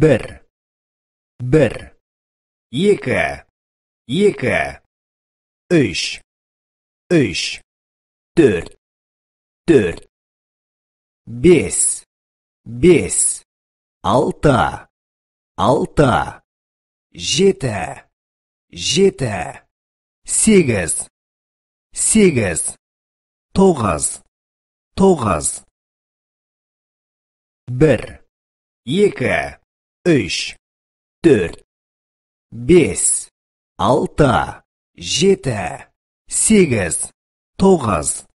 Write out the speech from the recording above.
бір бір екі екі үш үш төрт төрт бес бес алты алты жеті жеті сегіз сегіз тоғыз тоғыз бір екі үш төрт бес алты жеті сегіз тоғыз